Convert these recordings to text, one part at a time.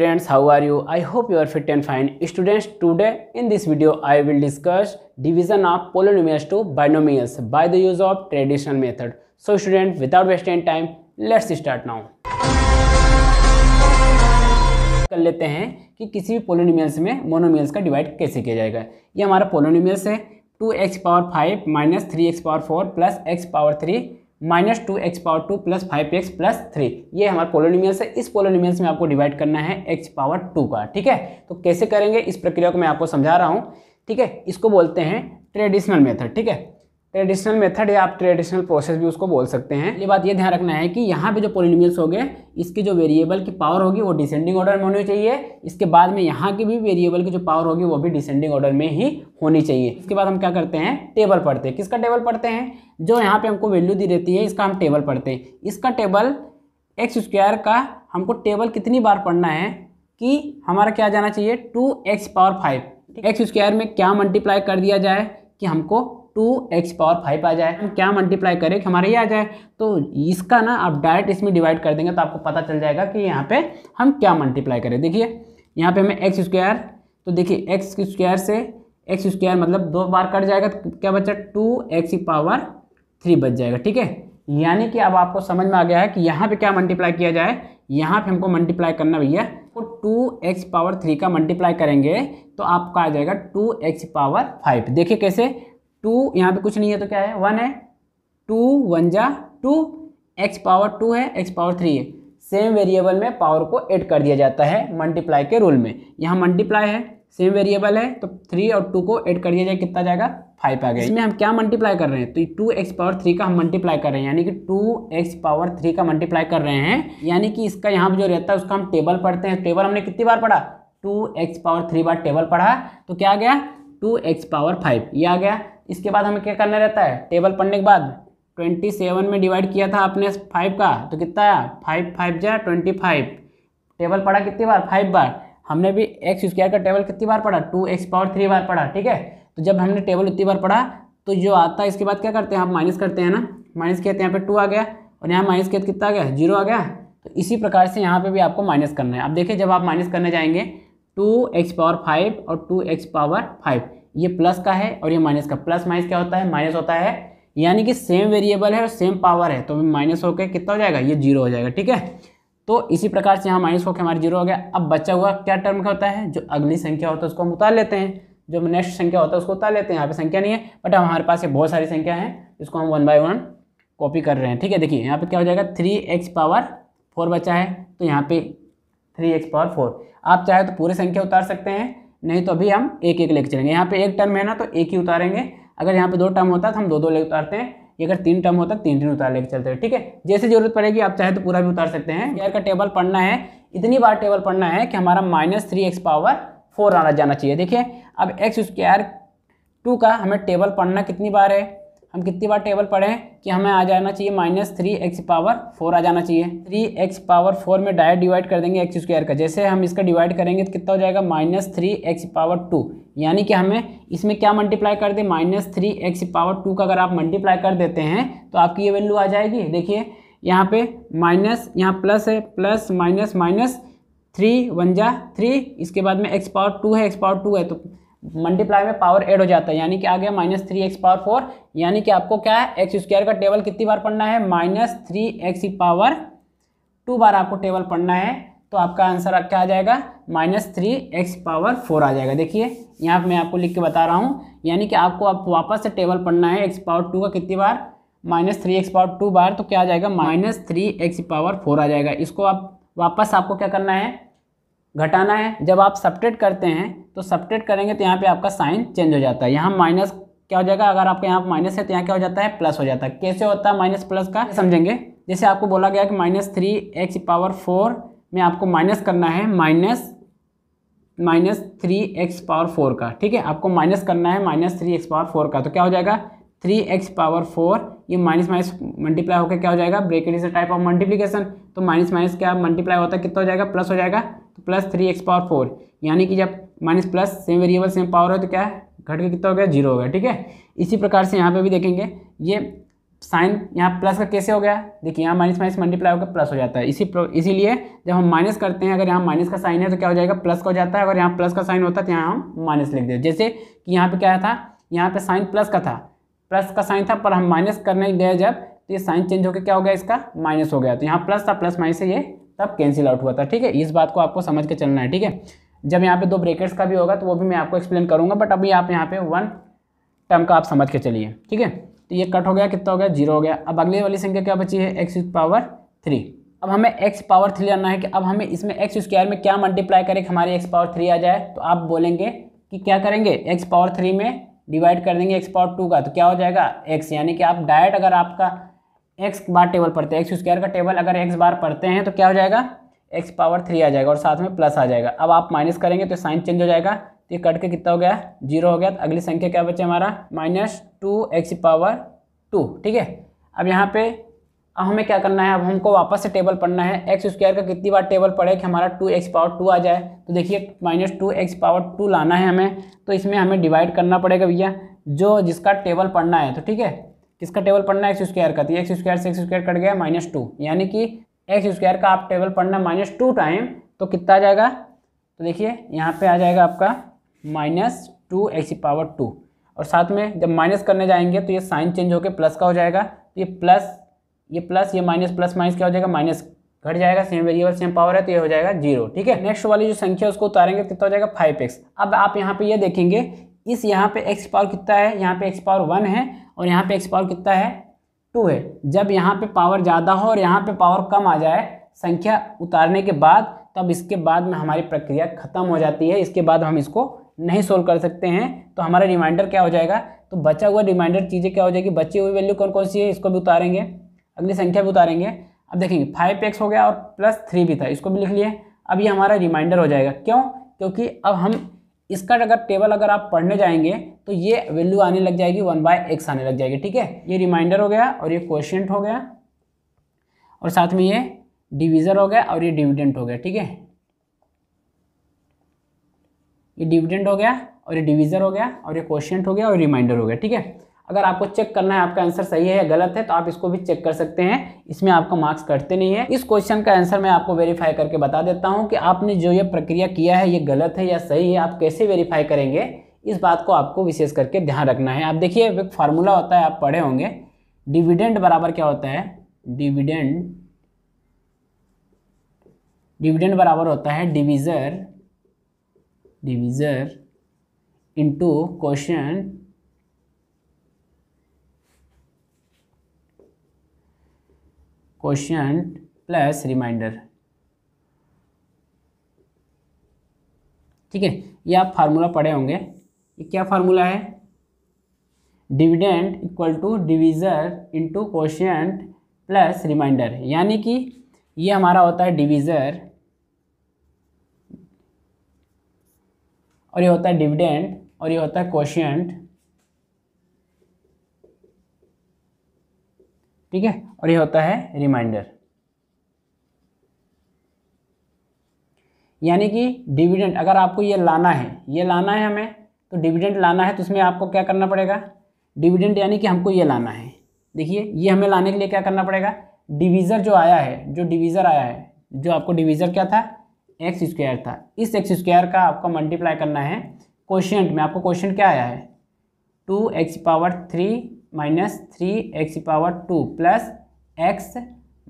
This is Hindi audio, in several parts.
Friends, how are you? I hope you are fit and fine. Students, today in this video, I will discuss division of polynomials to binomials by the use of traditional method. So students, without wasting time, let's start now. कर लेते हैं कि किसी भी पोलोनिमियल्स में मोनोमियल्स का डिवाइड कैसे किया जाएगा ये हमारा पोलोनिमियल्स है two x power five minus three x power four plus x power three minus two x power two plus five x plus three ये हमारा पोलोनिमियस है इस पोलोनिमियस में आपको डिवाइड करना है एक्स पावर टू का ठीक है तो कैसे करेंगे इस प्रक्रिया को मैं आपको समझा रहा हूँ ठीक है इसको बोलते हैं ट्रेडिशनल मेथड ठीक है ट्रेडिशनल मेथड या आप ट्रेडिशनल प्रोसेस भी उसको बोल सकते हैं ये बात ये ध्यान रखना है कि यहाँ पे जो पोलिनियल्स हो गए इसके जो वेरिएबल की पावर होगी वो डिसेंडिंग ऑर्डर में होनी चाहिए इसके बाद में यहाँ की भी वेरिएबल की जो पावर होगी वो भी डिसेंडिंग ऑर्डर में ही होनी चाहिए इसके बाद हम क्या करते हैं टेबल पढ़ते हैं किसका टेबल पढ़ते हैं जो यहाँ पर हमको वैल्यू दी रहती है इसका हम टेबल पढ़ते हैं इसका टेबल एक्स स्क्वायर का हमको टेबल कितनी बार पढ़ना है कि हमारा क्या जाना चाहिए two x power five x square में क्या मल्टीप्लाई कर दिया जाए कि हमको टू एक्स पावर फाइव आ जाए हम क्या मल्टीप्लाई करें कि हमारे ये आ जाए तो इसका ना आप डायरेक्ट इसमें डिवाइड कर देंगे तो आपको पता चल जाएगा कि यहाँ पे हम क्या मल्टीप्लाई करें देखिए यहाँ पे हमें एक्स स्क्वायर तो देखिए एक्स स्क्वायर से एक्स स्क्वायर मतलब दो बार कट जाएगा तो क्या बचा टू एक्स की पावर थ्री बच जाएगा ठीक है यानी कि अब आपको समझ में आ गया है कि यहाँ पर क्या मल्टीप्लाई किया जाए यहाँ पर हमको मल्टीप्लाई करना भैया तो टू एक्स पावर थ्री का मल्टीप्लाई करेंगे तो आपका आ जाएगा टू एक्स पावर फाइव देखिए कैसे टू यहाँ पे कुछ नहीं है तो क्या है वन है टू वन जा टू एक्स पावर टू है एक्स पावर थ्री है सेम वेरिएबल में पावर को ऐड कर दिया जाता है मल्टीप्लाई के रूल में यहाँ मल्टीप्लाई है सेम वेरिएबल है तो थ्री और टू को ऐड कर दिया जाए कितना जाएगा फाइव आ गया इसमें हम क्या मल्टीप्लाई कर रहे हैं तो टू एक्स पावर थ्री का हम मल्टीप्लाई कर रहे हैं यानी कि टू एक्स पावर थ्री का मल्टीप्लाई कर रहे हैं यानी कि इसका यहाँ पर जो रहता है उसका हम टेबल पढ़ते हैं टेबल हमने कितनी बार पढ़ा टू एक्स पावर थ्री बार टेबल पढ़ा तो क्या आ गया टू एक्स पावर फाइव ये आ गया इसके बाद हमें क्या करना रहता है टेबल पढ़ने के बाद ट्वेंटी सेवन में डिवाइड किया था आपने फाइव का तो कितना आया फाइव फाइव जा ट्वेंटी फाइव टेबल पढ़ा कितनी बार फाइव बार हमने भी एक्स स्क्वायर का टेबल कितनी बार पढ़ा टू एक्स पावर थ्री बार पढ़ा ठीक है तो जब हमने टेबल इतनी बार पढ़ा तो जो आता है इसके बाद क्या करते हैं आप माइनस करते हैं ना माइनस किया तो यहाँ पर टू आ गया और यहाँ माइनस किया तो कितना आ गया जीरो आ गया तो इसी प्रकार से यहाँ पर भी आपको माइनस करना है अब देखिए जब आप माइनस करने जाएंगे टू एक्स पावर फाइव और टू एक्स पावर फाइव ये प्लस का है और ये माइनस का प्लस माइनस क्या होता है माइनस होता है यानी कि सेम वेरिएबल है और सेम पावर है तो माइनस होकर कितना हो जाएगा ये जीरो हो जाएगा ठीक है तो इसी प्रकार से यहाँ माइनस होकर हमारा जीरो हो गया अब बचा हुआ क्या टर्म का होता है जो अगली संख्या होता है उसको हम उतार लेते हैं जो नेक्स्ट संख्या होता है उसको उतार लेते हैं यहाँ पे संख्या नहीं है बट हमारे पास ये बहुत सारी संख्या है इसको हम वन बाई वन कॉपी कर रहे हैं ठीक है देखिए यहाँ पे क्या हो जाएगा थ्री एक्स पावर फोर बचा है तो यहाँ पे थ्री एक्स पावर फोर आप चाहे तो पूरी संख्या उतार सकते हैं नहीं तो अभी हम एक एक लेके चलेंगे यहाँ पे एक टर्म है ना तो एक ही उतारेंगे अगर यहाँ पे दो टर्म होता है तो हम दो दो ले उतारते हैं ये अगर तीन टर्म होता है तो तीन तीन उतार लेके चलते हैं ठीक है जैसे जरूरत पड़ेगी आप चाहे तो पूरा भी उतार सकते हैं यार का टेबल पढ़ना है इतनी बार टेबल पढ़ना है कि हमारा minus three x power four आना जाना चाहिए देखिए अब एक्स स्क्वायर टू का हमें टेबल पढ़ना कितनी बार है हम कितनी बार टेबल पढ़े कि हमें आ जाना चाहिए minus three x power four आ जाना चाहिए थ्री एक्स पावर फोर में डायरेक्ट डिवाइड कर देंगे एक्स स्क्वायर का जैसे हम इसका डिवाइड करेंगे तो कितना हो जाएगा minus three x power two यानी कि हमें इसमें क्या मल्टीप्लाई कर दें minus three x power two का अगर आप मल्टीप्लाई कर देते हैं तो आपकी ये वैल्यू आ जाएगी देखिए यहाँ पे माइनस यहाँ प्लस है plus minus minus three one जा थ्री इसके बाद में एक्स पावर टू है एक्स पावर टू है तो मल्टीप्लाई में पावर एड हो जाता है यानी कि आ गया minus three x power four यानी कि आपको क्या है एक्स स्क्वायर का टेबल कितनी बार पढ़ना है माइनस थ्री एक्स की पावर टू बार आपको टेबल पढ़ना है तो आपका आंसर क्या आ जाएगा minus three x power four आ जाएगा देखिए यहाँ पर मैं आपको लिख के बता रहा हूँ यानी कि आपको आप वापस से टेबल पढ़ना है एक्स पावर टू का कितनी बार minus three x power two बार तो क्या आ जाएगा minus three x power four आ जाएगा इसको आप वापस आपको क्या करना है घटाना है जब आप सपरेट करते हैं तो सपरेट करेंगे तो यहाँ पे आपका साइन चेंज हो जाता है यहाँ माइनस क्या हो जाएगा अगर आपके यहाँ माइनस है तो यहाँ क्या हो जाता है प्लस हो जाता है कैसे होता है माइनस प्लस का समझेंगे जैसे आपको बोला गया कि minus three x power four में आपको माइनस करना है minus minus three x power four का ठीक है आपको माइनस करना है minus three x power four का तो क्या हो जाएगा थ्री एक्स पावर फोर ये माइनस माइनस मल्टीप्लाई होकर क्या हो जाएगा bracket is a type of multiplication तो माइनस माइनस क्या मल्टीप्लाई होता है कितना हो जाएगा प्लस हो जाएगा plus three x power four यानी कि जब minus plus same variable same power हो तो क्या है घट के कितना हो गया जीरो हो गया ठीक है इसी प्रकार से यहाँ पे भी देखेंगे ये साइन यहाँ प्लस का कैसे हो गया देखिए यहाँ माइनस माइनस मल्टीप्लाई होकर प्लस हो जाता है इसी इसीलिए जब हम माइनस करते हैं अगर यहाँ माइनस का साइन है तो क्या हो जाएगा प्लस का हो जाता है अगर यहाँ प्लस का साइन होता है तो यहाँ हम माइनस लिख देते जैसे कि यहाँ पर क्या था यहाँ पर साइन प्लस का था प्लस का साइन था पर हम माइनस करने गए जब तो ये साइन चेंज होकर क्या हो गया इसका माइनस हो गया तो यहाँ प्लस था प्लस माइनस से ये तब कैंसिल आउट हुआ था ठीक है इस बात को आपको समझ के चलना है ठीक है जब यहाँ पे दो ब्रेकेट्स का भी होगा तो वो भी मैं आपको एक्सप्लेन करूँगा बट अभी आप यहाँ पे वन टर्म का आप समझ के चलिए ठीक है तो ये कट हो गया कितना हो गया जीरो हो गया अब अगली वाली संख्या क्या बची है एक्स पावर थ्री अब हमें एक्स पावर थ्री आना है कि अब हमें इसमें एक्स स्क्वायर में क्या मल्टीप्लाई करें कि हमारी एक्स पावर थ्री आ जाए तो आप बोलेंगे कि क्या करेंगे एक्स पावर थ्री में डिवाइड कर देंगे एक्स पावर टू का तो क्या हो जाएगा एक्स यानी कि आप डायरेक्ट अगर आपका एक्स बार टेबल पढ़ते हैं एक्स स्क्वायर का टेबल अगर एक्स बार पढ़ते हैं तो क्या हो जाएगा एक्स पावर थ्री आ जाएगा और साथ में प्लस आ जाएगा अब आप माइनस करेंगे तो साइन चेंज हो जाएगा तो ये कट के कितना हो गया जीरो हो गया तो अगली संख्या क्या बचे हमारा minus two x power two ठीक है अब यहाँ पे अब हमें क्या करना है अब हमको वापस से टेबल पढ़ना है एक्स स्क्वायर का कितनी बार टेबल पड़े कि हमारा टू एक्स पावर टू आ जाए तो देखिए minus two x power two लाना है हमें तो इसमें हमें डिवाइड करना पड़ेगा भैया जो जिसका टेबल पढ़ना है तो ठीक है किसका टेबल पढ़ना है एक्स स्क्वायर का तो एक्स स्क्वायर से एक्स स्क्वायर कट गया माइनस टू यानी कि एक्स स्क्वायर का आप टेबल पढ़ना माइनस टू टाइम तो कितना आ जाएगा तो देखिए यहाँ पे आ जाएगा आपका minus two x power two और साथ में जब माइनस करने जाएंगे तो ये साइन चेंज होकर प्लस का हो जाएगा तो ये प्लस ये प्लस ये माइनस प्लस माइनस क्या हो जाएगा माइनस घट जाएगा सेम वेरिएबल सेम पावर है तो ये हो जाएगा जीरो ठीक है नेक्स्ट वाली जो संख्या है उसको उतारेंगे कितना हो जाएगा फाइव एक्स अब आप यहाँ पे ये देखेंगे इस यहाँ पे एक्स पावर कितना है यहाँ पे एक्स पावर वन है और यहाँ पे एक्स पावर कितना है टू है जब यहाँ पे पावर ज़्यादा हो और यहाँ पे पावर कम आ जाए संख्या उतारने के बाद तब इसके बाद में हमारी प्रक्रिया खत्म हो जाती है इसके बाद हम इसको नहीं सोल्व कर सकते हैं तो हमारा रिमाइंडर क्या हो जाएगा तो बचा हुआ रिमाइंडर चीज़ें क्या हो जाएगी बची हुई वैल्यू कौन कौन सी है इसको भी उतारेंगे अगली संख्या भी उतारेंगे अब देखेंगे फाइव एक्स हो गया और प्लस थ्री भी था इसको भी लिख लिए अब ये हमारा रिमाइंडर हो जाएगा क्यों क्योंकि अब हम इसका अगर टेबल अगर आप पढ़ने जाएंगे तो ये वैल्यू आने लग जाएगी वन बाय एक्स आने लग जाएगी ठीक है ये रिमाइंडर हो गया और ये क्वेश्चन हो गया और साथ में ये डिविज़र हो गया और ये डिविडेंट हो गया ठीक है ये डिविडेंट हो गया और ये डिविज़र हो गया और ये क्वेश्चन हो गया और रिमाइंडर हो गया ठीक है अगर आपको चेक करना है आपका आंसर सही है या गलत है तो आप इसको भी चेक कर सकते हैं इसमें आपको मार्क्स कटते नहीं है इस क्वेश्चन का आंसर मैं आपको वेरीफाई करके बता देता हूँ कि आपने जो ये प्रक्रिया किया है ये गलत है या सही है आप कैसे वेरीफाई करेंगे इस बात को आपको विशेष करके ध्यान रखना है आप देखिए एक फार्मूला होता है आप पढ़े होंगे डिविडेंड बराबर क्या होता है डिविडेंड डिविडेंड बराबर होता है divisor divisor into question question plus reminder ठीक है ये आप फार्मूला पढ़े होंगे ये क्या फार्मूला है dividend equal to divisor into question plus reminder यानी कि ये हमारा होता है डिविजर और ये होता है डिविडेंड और ये होता है क्वेश्चन ठीक है और ये होता है रिमाइंडर यानी कि डिविडेंड अगर आपको ये लाना है ये लाना है हमें तो डिविडेंड लाना है तो उसमें आपको क्या करना पड़ेगा डिविडेंड यानी कि हमको ये लाना है देखिए ये हमें लाने के लिए क्या करना पड़ेगा डिवीज़र जो आया है जो डिवीज़र आया है जो आपको डिवीज़र क्या था एक्स स्क्वायर था इस एक्स स्क्वायर का आपको मल्टीप्लाई करना है क्वेश्चन में आपको क्वेश्चन क्या आया है two x power three minus three x power two plus x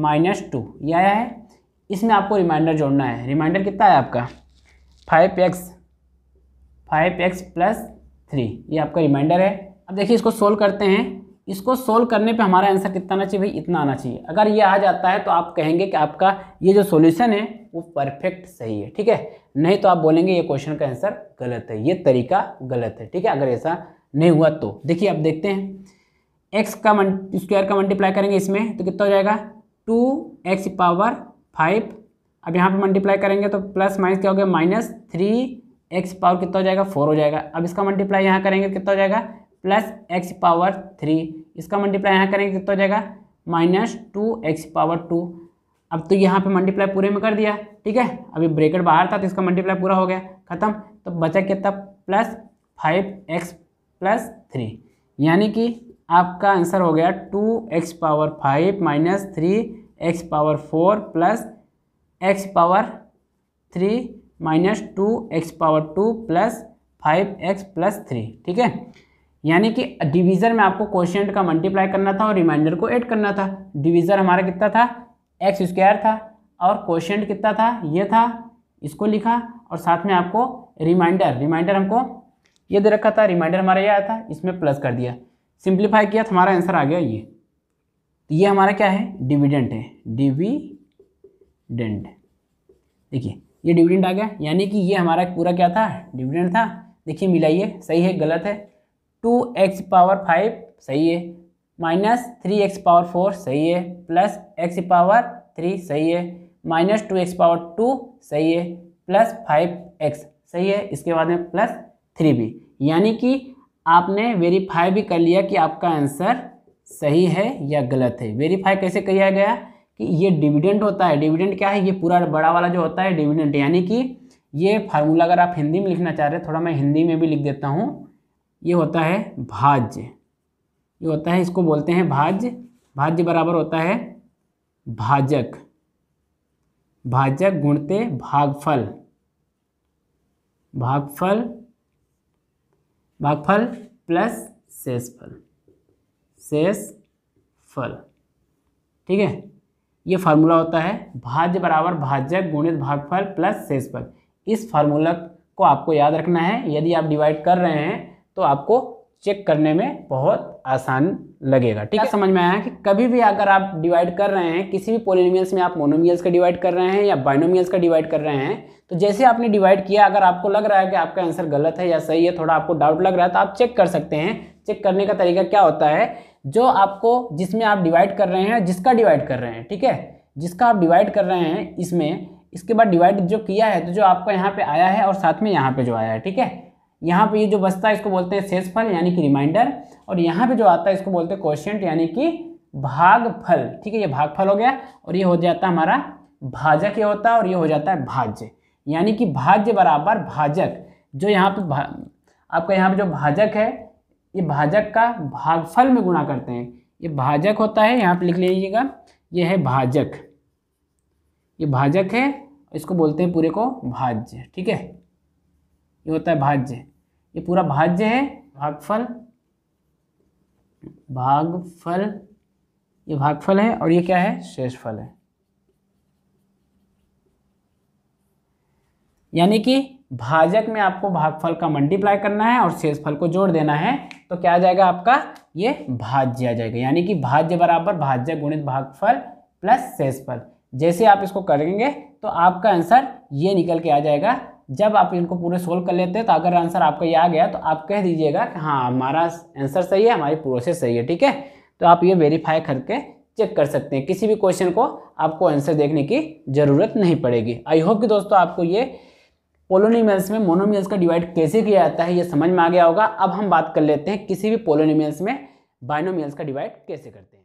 minus two यह आया है इसमें आपको रिमाइंडर जोड़ना है रिमाइंडर कितना है आपका five x five x plus three ये आपका रिमाइंडर है अब देखिए इसको सोल्व करते हैं इसको सोल्व करने पे हमारा आंसर कितना आना चाहिए भाई इतना आना चाहिए अगर ये आ जाता है तो आप कहेंगे कि आपका ये जो सॉल्यूशन है वो परफेक्ट सही है ठीक है नहीं तो आप बोलेंगे ये क्वेश्चन का आंसर गलत है ये तरीका गलत है ठीक है अगर ऐसा नहीं हुआ तो देखिए आप देखते हैं एक्स का स्क्वायर का मल्टीप्लाई करेंगे इसमें तो कितना हो जाएगा टू एक्स पावर फाइव अब यहाँ पे मल्टीप्लाई करेंगे तो प्लस माइनस क्या हो गया माइनस थ्री एक्स पावर कितना हो जाएगा फोर हो जाएगा अब इसका मल्टीप्लाई यहाँ करेंगे तो कितना हो जाएगा प्लस एक्स पावर थ्री इसका मल्टीप्लाई यहाँ करेंगे तो कितना हो जाएगा minus two x power two अब तो यहाँ पे मल्टीप्लाई पूरे में कर दिया ठीक है अभी ब्रेकेट बाहर था तो इसका मल्टीप्लाई पूरा हो गया खत्म तो बचा कितना plus five x plus three यानी कि आपका आंसर हो गया two x power five minus three x power four plus x power three minus two x power two plus five x plus three ठीक है यानी कि डिवीज़र में आपको क्वेश्चन का मल्टीप्लाई करना था और रिमाइंडर को ऐड करना था डिवीज़र हमारा कितना था एक्स स्क्वायर था और क्वेश्चन कितना था ये था इसको लिखा और साथ में आपको रिमाइंडर रिमाइंडर हमको ये दे रखा था रिमाइंडर हमारा ये आया था इसमें प्लस कर दिया सिंप्लीफाई किया तो हमारा आंसर आ गया ये तो ये हमारा क्या है डिविडेंट है डिविडेंट देखिए ये डिविडेंट आ गया यानी कि ये हमारा पूरा क्या था डिविडेंट था देखिए मिलाइए सही है गलत है टू एक्स पावर फाइव सही है minus three x power four सही है प्लस एक्स पावर थ्री सही है minus two x power two सही है प्लस फाइव एक्स सही है इसके बाद में प्लस थ्री भी यानी कि आपने वेरीफाई भी कर लिया कि आपका आंसर सही है या गलत है वेरीफाई कैसे किया गया कि ये डिविडेंड होता है डिविडेंड क्या है ये पूरा बड़ा वाला जो होता है डिविडेंड यानी कि ये फार्मूला अगर आप हिंदी में लिखना चाह रहे हैं थोड़ा मैं हिंदी में भी लिख देता हूँ ये होता है भाज्य ये होता है इसको बोलते हैं भाज्य भाज्य बराबर होता है भाजक भाजक गुणते भागफल भागफल भागफल प्लस शेष फल शेष फल ठीक है ये फार्मूला होता है भाज्य बराबर भाज्य गुणित भागफल प्लस शेषफल इस फार्मूला को आपको याद रखना है यदि आप डिवाइड कर रहे हैं तो आपको चेक करने में बहुत आसान लगेगा ठीक है समझ में आया कि कभी भी अगर आप डिवाइड कर रहे हैं किसी भी पोलिनियल्स में आप मोनोमियल्स का डिवाइड कर रहे हैं या बाइनोमियल्स का डिवाइड कर रहे हैं तो जैसे आपने डिवाइड किया अगर आपको लग रहा है कि आपका आंसर गलत है या सही है थोड़ा आपको डाउट लग रहा है तो आप चेक कर सकते हैं चेक करने का तरीका क्या होता है जो आपको जिसमें आप डिवाइड कर रहे हैं जिसका डिवाइड कर रहे हैं ठीक है जिसका आप डिवाइड कर रहे हैं इसमें इसके बाद डिवाइड जो किया है तो जो आपका यहाँ पर आया है और साथ में यहाँ पर जो आया है ठीक है यहाँ पे ये जो बचता है इसको बोलते हैं शेषफल यानी कि रिमाइंडर और यहाँ पे जो आता है इसको बोलते हैं क्वेश्चन यानी कि भागफल ठीक है ये भागफल हो गया और ये हो जाता है हमारा भाजक ये होता है और ये हो जाता है भाज्य यानी कि भाज्य बराबर भाजक जो यहाँ पे आपका यहाँ पे जो भाजक है ये भाजक का भागफल में गुणा करते हैं ये भाजक होता है यहाँ पर लिख लीजिएगा ये है भाजक ये भाजक है इसको बोलते हैं पूरे को भाज्य ठीक है ये होता है भाज्य ये पूरा भाज्य है भागफल भागफल ये भागफल है और ये क्या है शेषफल है यानी कि भाजक में आपको भागफल का मल्टीप्लाई करना है और शेषफल को जोड़ देना है तो क्या आ जाएगा आपका ये भाज्य आ जाएगा यानी कि भाज्य बराबर भाज्य गुणित भागफल प्लस शेषफल जैसे आप इसको करेंगे तो आपका आंसर ये निकल के आ जाएगा जब आप इनको पूरे सोल्व कर लेते हैं तो अगर आंसर आपका ये आ गया तो आप कह दीजिएगा कि हाँ हमारा आंसर सही है हमारी प्रोसेस सही है ठीक है तो आप ये वेरीफाई करके चेक कर सकते हैं किसी भी क्वेश्चन को आपको आंसर देखने की ज़रूरत नहीं पड़ेगी आई होप कि दोस्तों आपको ये पोलोनिमियल्स में मोनोमियल्स का डिवाइड कैसे किया जाता है ये समझ में आ गया होगा अब हम बात कर लेते हैं किसी भी पोलोनिमियल्स में बाइनोमियल्स का डिवाइड कैसे करते हैं